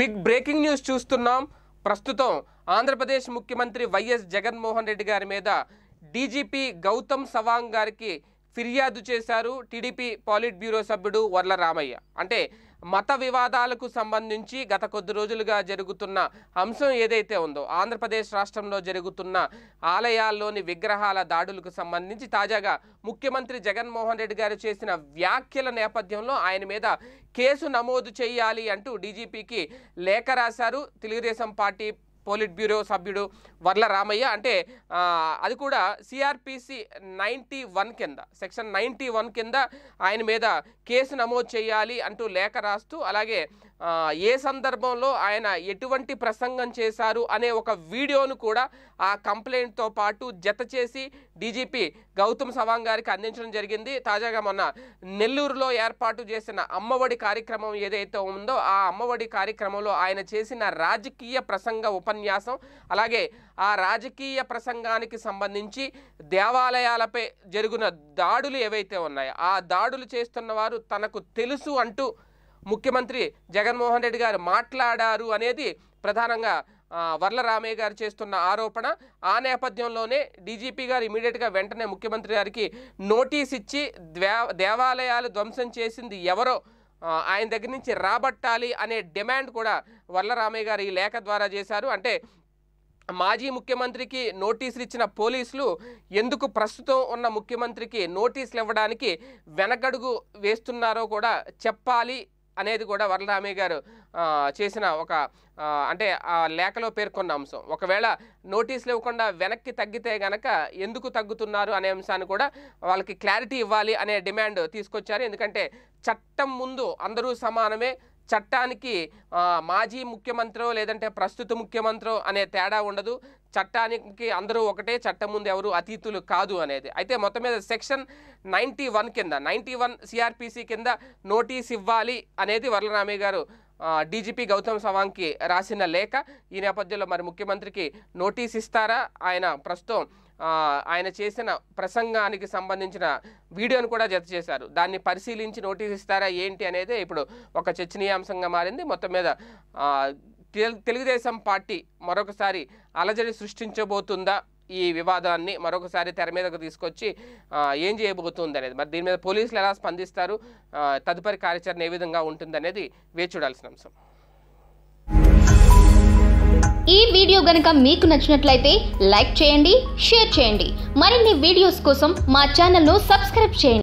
big breaking news చూస్తున్నాం ప్రస్తుతం ఆంధ్రప్రదేశ్ ముఖ్యమంత్రి వైఎస్ జగన్మోహన్ రెడ్డి గారి మీద డీజీపీ గౌతమ్ సవాంగ్ గారికి ఫిర్యాదు చేశారు టీడీపీ పాలిట్ బ్యూరో సభ్యుడు వర్ల రామయ్య అంటే మత వివాదాలకు సంబంధించి గత కొద్ది రోజులుగా జరుగుతున్న అంశం ఏదైతే ఉందో ఆంధ్రప్రదేశ్ రాష్ట్రంలో జరుగుతున్న ఆలయాల్లోని విగ్రహాల దాడులకు సంబంధించి తాజాగా ముఖ్యమంత్రి జగన్మోహన్ రెడ్డి గారు చేసిన వ్యాఖ్యల నేపథ్యంలో ఆయన మీద కేసు నమోదు చేయాలి అంటూ డీజీపీకి లేఖ రాశారు తెలుగుదేశం పార్టీ పోలిట్ బ్యూరో సభ్యుడు వర్ల రామయ్య అంటే అది కూడా సిఆర్పిసి నైంటీ వన్ కింద సెక్షన్ నైంటీ వన్ కింద ఆయన మీద కేసు నమోదు చేయాలి అంటూ లేఖ రాస్తూ అలాగే ఏ సందర్భంలో ఆయన ఎటువంటి ప్రసంగం చేశారు అనే ఒక వీడియోను కూడా ఆ కంప్లైంట్తో పాటు జత చేసి డీజీపీ గౌతమ్ సవాంగ్ గారికి అందించడం జరిగింది తాజాగా మొన్న నెల్లూరులో ఏర్పాటు చేసిన అమ్మఒడి కార్యక్రమం ఏదైతే ఉందో ఆ అమ్మఒడి కార్యక్రమంలో ఆయన చేసిన రాజకీయ ప్రసంగ ఉపన్యాసం అలాగే ఆ రాజకీయ ప్రసంగానికి సంబంధించి దేవాలయాలపై జరిగిన దాడులు ఏవైతే ఉన్నాయో ఆ దాడులు చేస్తున్న వారు తనకు తెలుసు అంటూ ముఖ్యమంత్రి జగన్మోహన్ రెడ్డి గారు మాట్లాడారు అనేది ప్రధానంగా రామయ్య గారు చేస్తున్న ఆరోపణ ఆ నేపథ్యంలోనే డీజీపీ గారు ఇమీడియట్గా వెంటనే ముఖ్యమంత్రి గారికి నోటీస్ ఇచ్చి దేవాలయాలు ధ్వంసం చేసింది ఎవరో ఆయన దగ్గర నుంచి రాబట్టాలి అనే డిమాండ్ కూడా రామయ్య గారు ఈ లేఖ ద్వారా చేశారు అంటే మాజీ ముఖ్యమంత్రికి నోటీసులు ఇచ్చిన పోలీసులు ఎందుకు ప్రస్తుతం ఉన్న ముఖ్యమంత్రికి నోటీసులు ఇవ్వడానికి వెనకడుగు వేస్తున్నారో కూడా చెప్పాలి అనేది కూడా వరలరామయ్య గారు చేసిన ఒక అంటే ఆ లేఖలో పేర్కొన్న అంశం ఒకవేళ నోటీసులు ఇవ్వకుండా వెనక్కి తగ్గితే గనక ఎందుకు తగ్గుతున్నారు అనే అంశాన్ని కూడా వాళ్ళకి క్లారిటీ ఇవ్వాలి అనే డిమాండ్ తీసుకొచ్చారు ఎందుకంటే చట్టం ముందు అందరూ సమానమే చట్టానికి మాజీ ముఖ్యమంత్రి లేదంటే ప్రస్తుత ముఖ్యమంత్రి అనే తేడా ఉండదు చట్టానికి అందరూ ఒకటే చట్టం ముందు ఎవరు అతీతులు కాదు అనేది అయితే మొత్తం మీద సెక్షన్ నైంటీ వన్ కింద నైంటీ వన్ సిఆర్పిసి కింద నోటీస్ ఇవ్వాలి అనేది వరలరామయ్య గారు డీజీపీ గౌతమ్ సవాంగ్కి రాసిన లేఖ ఈ నేపథ్యంలో మరి ముఖ్యమంత్రికి నోటీస్ ఇస్తారా ఆయన ప్రస్తుతం ఆయన చేసిన ప్రసంగానికి సంబంధించిన వీడియోను కూడా జత చేశారు దాన్ని పరిశీలించి నోటీస్ ఇస్తారా ఏంటి అనేది ఇప్పుడు ఒక చర్చనీయాంశంగా మారింది మొత్తం మీద తెలుగుదేశం పార్టీ మరొకసారి అలజడి సృష్టించబోతుందా ఈ వివాదాన్ని మరొకసారి తెర మీదకు తీసుకొచ్చి ఏం చేయబోతుంది అనేది మరి దీని మీద పోలీసులు ఎలా స్పందిస్తారు తదుపరి కార్యాచరణ ఏ విధంగా ఉంటుందనేది వేచి చూడాల్సిన అంశం ఈ వీడియో గనక మీకు నచ్చినట్లయితే లైక్ చేయండి షేర్ చేయండి మరిన్ని వీడియోస్ కోసం మా ఛానల్ను సబ్స్క్రైబ్ చేయండి